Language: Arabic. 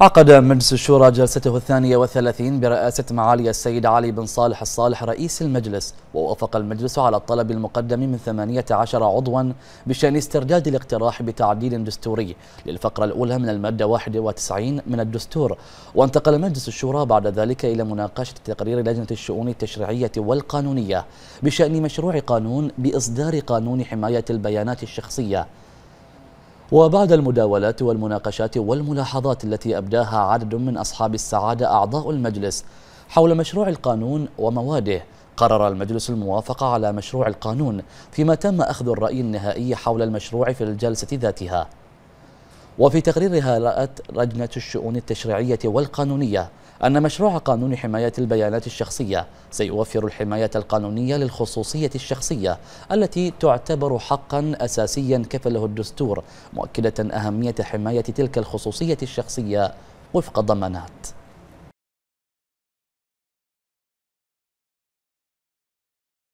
عقد مجلس الشورى جلسته الثانية والثلاثين برئاسة معالي السيد علي بن صالح الصالح رئيس المجلس ووافق المجلس على الطلب المقدم من ثمانية عشر عضوا بشأن استرداد الاقتراح بتعديل دستوري للفقرة الأولى من المادة 91 من الدستور وانتقل مجلس الشورى بعد ذلك إلى مناقشة تقرير لجنة الشؤون التشريعية والقانونية بشأن مشروع قانون بإصدار قانون حماية البيانات الشخصية وبعد المداولات والمناقشات والملاحظات التي أبداها عدد من أصحاب السعادة أعضاء المجلس حول مشروع القانون ومواده قرر المجلس الموافقة على مشروع القانون فيما تم أخذ الرأي النهائي حول المشروع في الجلسة ذاتها وفي تقريرها رأت لجنة الشؤون التشريعية والقانونية أن مشروع قانون حماية البيانات الشخصية سيوفر الحماية القانونية للخصوصية الشخصية التي تعتبر حقا أساسيا كفله الدستور مؤكدة أهمية حماية تلك الخصوصية الشخصية وفق ضمانات